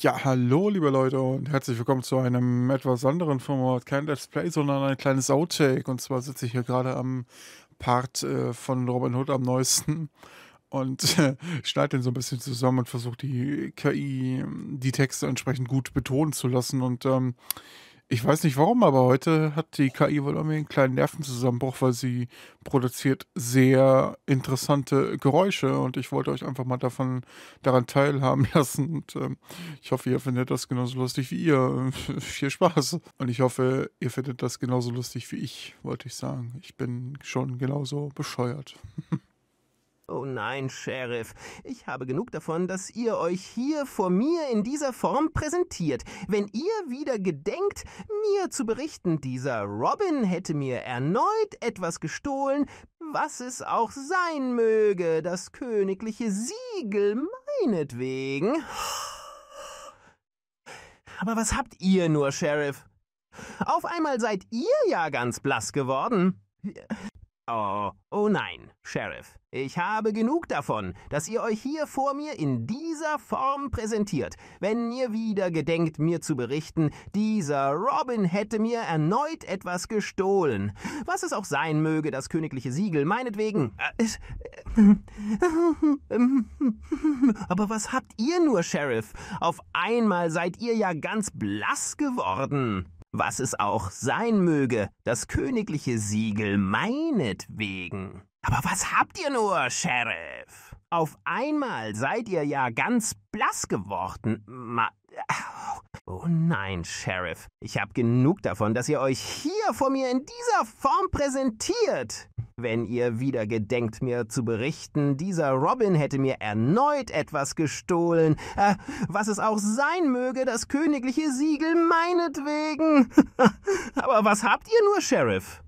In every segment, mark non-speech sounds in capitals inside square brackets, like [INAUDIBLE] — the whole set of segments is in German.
Ja, hallo liebe Leute und herzlich willkommen zu einem etwas anderen Format. Kein Let's Play, sondern ein kleines Outtake. Und zwar sitze ich hier gerade am Part äh, von Robin Hood am neuesten und äh, schneide den so ein bisschen zusammen und versuche die KI, die Texte entsprechend gut betonen zu lassen. Und ähm, ich weiß nicht warum, aber heute hat die KI wohl irgendwie einen kleinen Nervenzusammenbruch, weil sie produziert sehr interessante Geräusche und ich wollte euch einfach mal davon daran teilhaben [LAUGHS] lassen. Und, ähm, ich hoffe, ihr findet das genauso lustig wie ihr. [LAUGHS] Viel Spaß. Und ich hoffe, ihr findet das genauso lustig wie ich, wollte ich sagen. Ich bin schon genauso bescheuert. [LAUGHS] Oh nein, Sheriff, ich habe genug davon, dass ihr euch hier vor mir in dieser Form präsentiert. Wenn ihr wieder gedenkt, mir zu berichten, dieser Robin hätte mir erneut etwas gestohlen, was es auch sein möge, das königliche Siegel meinetwegen. Aber was habt ihr nur, Sheriff? Auf einmal seid ihr ja ganz blass geworden. Oh, oh nein, Sheriff. Ich habe genug davon, dass ihr euch hier vor mir in dieser Form präsentiert. Wenn ihr wieder gedenkt, mir zu berichten, dieser Robin hätte mir erneut etwas gestohlen. Was es auch sein möge, das königliche Siegel, meinetwegen. Äh, äh, Aber was habt ihr nur, Sheriff? Auf einmal seid ihr ja ganz blass geworden was es auch sein möge, das königliche Siegel meinetwegen. Aber was habt ihr nur, Sheriff? Auf einmal seid ihr ja ganz blass geworden. Ma oh nein, Sheriff, ich hab genug davon, dass ihr euch hier vor mir in dieser Form präsentiert wenn ihr wieder gedenkt, mir zu berichten, dieser Robin hätte mir erneut etwas gestohlen, äh, was es auch sein möge, das königliche Siegel meinetwegen. [LAUGHS] Aber was habt ihr nur, Sheriff?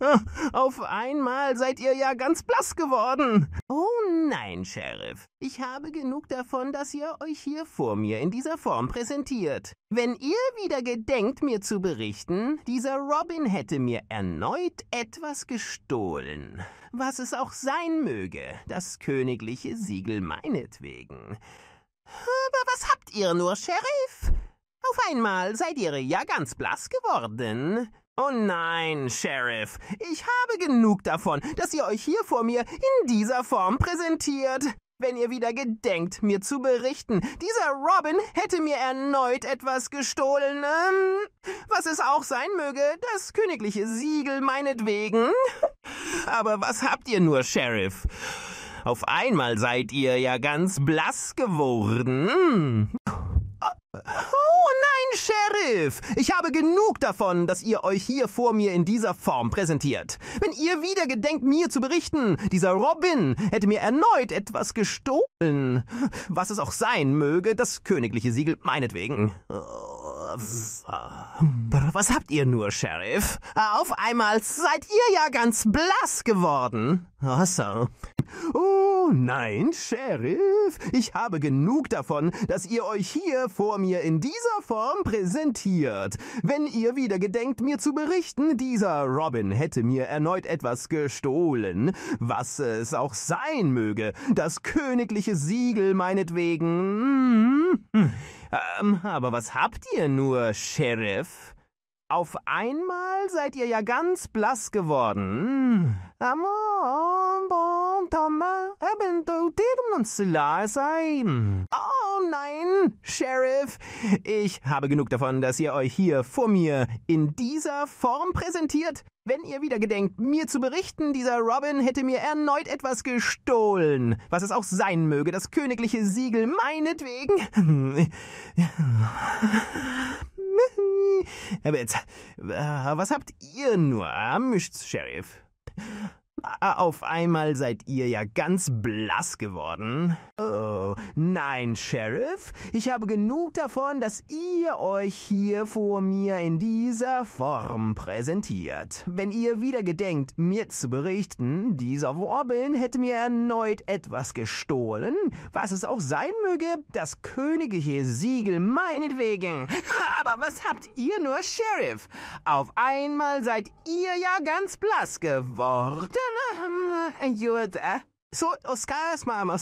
[LAUGHS] Auf einmal seid ihr ja ganz blass geworden. Oh nein, Sheriff. Ich habe genug davon, dass ihr euch hier vor mir in dieser Form präsentiert. Wenn ihr wieder gedenkt, mir zu berichten, dieser Robin hätte mir erneut etwas gestohlen. Was es auch sein möge, das königliche Siegel meinetwegen. Aber was habt ihr nur, Sheriff? Auf einmal seid ihr ja ganz blass geworden. Oh nein, Sheriff, ich habe genug davon, dass ihr euch hier vor mir in dieser Form präsentiert. Wenn ihr wieder gedenkt, mir zu berichten, dieser Robin hätte mir erneut etwas gestohlen, ähm, was es auch sein möge, das königliche Siegel meinetwegen. [LAUGHS] Aber was habt ihr nur, Sheriff? Auf einmal seid ihr ja ganz blass geworden. Oh. Sheriff! Ich habe genug davon, dass ihr euch hier vor mir in dieser Form präsentiert. Wenn ihr wieder gedenkt, mir zu berichten, dieser Robin hätte mir erneut etwas gestohlen. Was es auch sein möge, das königliche Siegel meinetwegen. Oh. Was habt ihr nur, Sheriff? Auf einmal seid ihr ja ganz blass geworden. Awesome. Oh nein, Sheriff, ich habe genug davon, dass ihr euch hier vor mir in dieser Form präsentiert. Wenn ihr wieder gedenkt, mir zu berichten, dieser Robin hätte mir erneut etwas gestohlen, was es auch sein möge, das königliche Siegel meinetwegen. Hm. Ähm, aber was habt ihr nur, Sheriff? Auf einmal seid ihr ja ganz blass geworden. Amor, bon, Thomas, eben, du, dir, sei. Oh, nein, Sheriff. Ich habe genug davon, dass ihr euch hier vor mir in dieser Form präsentiert. Wenn ihr wieder gedenkt, mir zu berichten, dieser Robin hätte mir erneut etwas gestohlen, was es auch sein möge, das königliche Siegel meinetwegen. Aber jetzt, äh, was habt ihr nur? Mischt's, Sheriff. Auf einmal seid ihr ja ganz blass geworden. Oh, nein, Sheriff. Ich habe genug davon, dass ihr euch hier vor mir in dieser Form präsentiert. Wenn ihr wieder gedenkt, mir zu berichten, dieser Worbeln hätte mir erneut etwas gestohlen, was es auch sein möge, das königliche Siegel meinetwegen. Aber was habt ihr nur, Sheriff? Auf einmal seid ihr ja ganz blass geworden en gjorde. Äh, Så Oscarsmama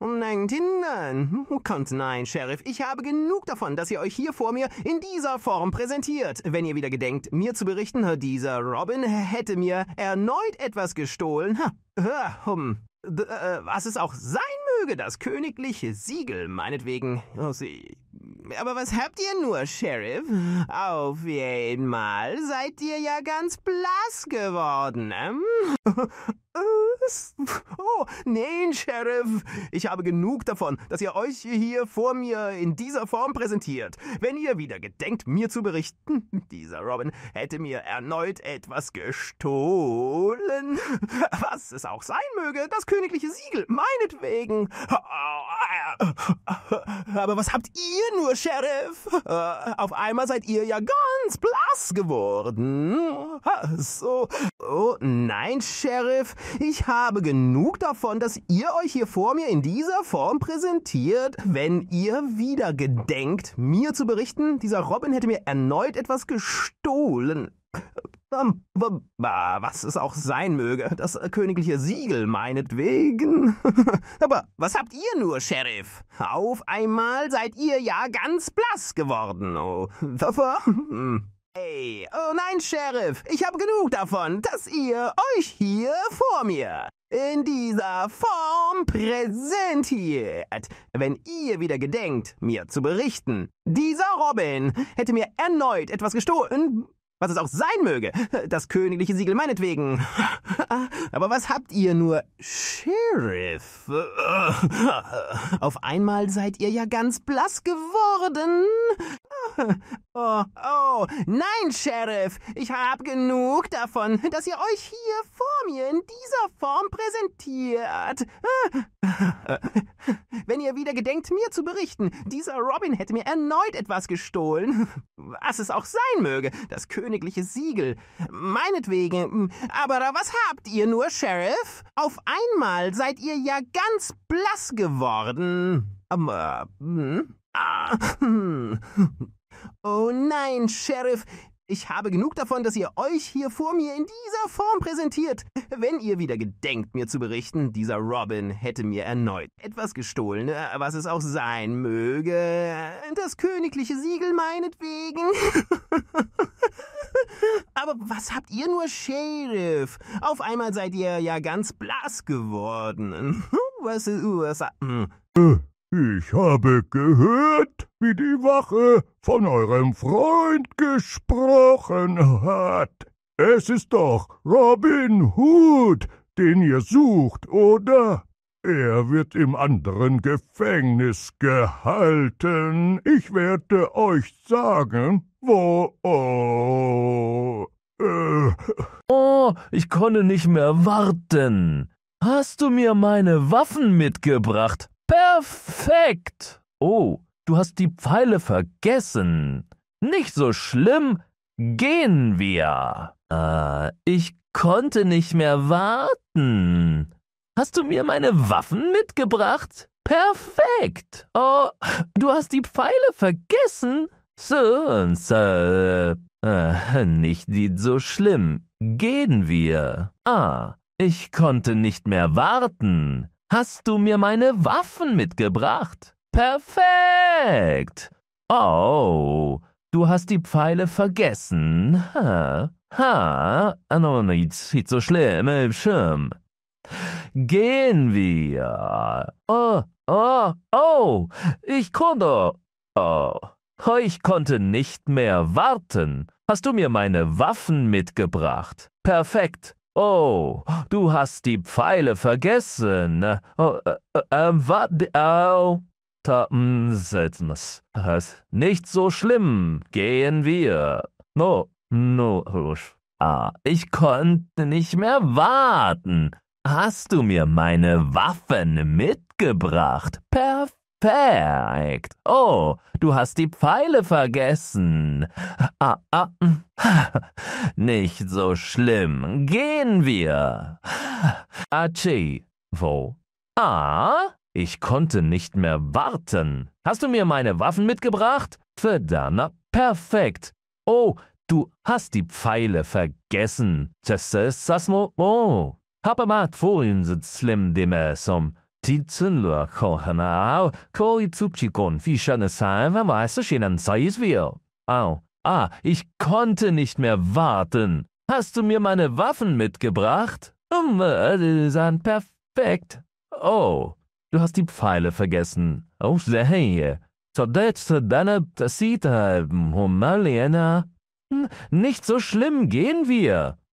Und Nein, nein, hm, Kant, nein, Sheriff, ich habe genug davon, dass ihr euch hier vor mir in dieser Form präsentiert. Wenn ihr wieder gedenkt, mir zu berichten, dieser Robin hätte mir erneut etwas gestohlen. Hm. Äh, was es auch sein möge, das königliche Siegel, meinetwegen. Oh, sie aber was habt ihr nur, Sheriff? Auf jeden Mal seid ihr ja ganz blass geworden. Ähm? [LAUGHS] Oh, nein, Sheriff. Ich habe genug davon, dass ihr euch hier vor mir in dieser Form präsentiert. Wenn ihr wieder gedenkt, mir zu berichten, [LAUGHS] dieser Robin hätte mir erneut etwas gestohlen. Was es auch sein möge, das königliche Siegel, meinetwegen. Oh, aber was habt ihr nur, Sheriff? Äh, auf einmal seid ihr ja ganz blass geworden. So. Oh nein, Sheriff. Ich habe genug davon, dass ihr euch hier vor mir in dieser Form präsentiert. Wenn ihr wieder gedenkt, mir zu berichten, dieser Robin hätte mir erneut etwas gestohlen. Ähm, was es auch sein möge, das königliche Siegel meinetwegen. [LAUGHS] Aber was habt ihr nur, Sheriff? Auf einmal seid ihr ja ganz blass geworden, oh. Hm. Hey, oh nein, Sheriff, ich habe genug davon, dass ihr euch hier vor mir in dieser Form präsentiert. Wenn ihr wieder gedenkt, mir zu berichten, dieser Robin hätte mir erneut etwas gestohlen, was es auch sein möge, das königliche Siegel meinetwegen. [LAUGHS] Aber was habt ihr nur, Sheriff? Auf einmal seid ihr ja ganz blass geworden. [LAUGHS] Oh, oh, nein, Sheriff, ich hab genug davon, dass ihr euch hier vor mir in dieser Form präsentiert. [LAUGHS] Wenn ihr wieder gedenkt, mir zu berichten, dieser Robin hätte mir erneut etwas gestohlen, was es auch sein möge, das König königliches Siegel. Meinetwegen. Hm, aber was habt ihr nur, Sheriff? Auf einmal seid ihr ja ganz blass geworden. Aber, ähm, äh, hm? ah, hm. Oh nein, Sheriff, ich habe genug davon, dass ihr euch hier vor mir in dieser Form präsentiert. Wenn ihr wieder gedenkt, mir zu berichten, dieser Robin hätte mir erneut etwas gestohlen, äh, was es auch sein möge. Das königliche Siegel meinetwegen. [LAUGHS] Aber was habt ihr nur, Sheriff? Auf einmal seid ihr ja ganz blass geworden. [LAUGHS] Was ist... Was, hm. äh, ich habe gehört, wie die Wache von eurem Freund gesprochen hat. Es ist doch Robin Hood, den ihr sucht, oder? Er wird im anderen Gefängnis gehalten. Ich werde euch sagen, wo. Oh, äh. oh, ich konnte nicht mehr warten. Hast du mir meine Waffen mitgebracht? Perfekt. Oh, Du hast die Pfeile vergessen. Nicht so schlimm. Gehen wir. Äh, ich konnte nicht mehr warten. Hast du mir meine Waffen mitgebracht? Perfekt. Oh, du hast die Pfeile vergessen? So, so. Äh, nicht so schlimm. Gehen wir. Ah, ich konnte nicht mehr warten. Hast du mir meine Waffen mitgebracht? Perfekt! Oh, du hast die Pfeile vergessen. Ha, ha, ah, no, nicht so schlimm, im Schirm. Gehen wir. Oh, oh, oh, ich konnte. Oh, ich konnte nicht mehr warten. Hast du mir meine Waffen mitgebracht? Perfekt. Oh, du hast die Pfeile vergessen. Oh, äh, äh, äh warte, oh. Tappen seltenes. Heißt, nicht so schlimm, gehen wir. No, no, Rush. Ah, ich konnte nicht mehr warten. Hast du mir meine Waffen mitgebracht? Perfekt. Oh, du hast die Pfeile vergessen. Ah, ah, hm. [LAUGHS] nicht so schlimm. Gehen wir. Achi, wo? Ah? Ich konnte nicht mehr warten. Hast du mir meine Waffen mitgebracht? Verdammt, perfekt. Oh, du hast die Pfeile vergessen. Sasmo, oh. Habe Hapamat vorhin slim dem som. Titsunlur kohanao, koi tsupchikon fischane schön weiße schienen wir. Au, ah, ich konnte nicht mehr warten. Hast du mir meine Waffen mitgebracht? Hm, äh, die sind perfekt. Oh, Du hast die Pfeile vergessen. Oh, hey. Zuletzt deine Sita, Humalena. Nicht so schlimm, gehen wir.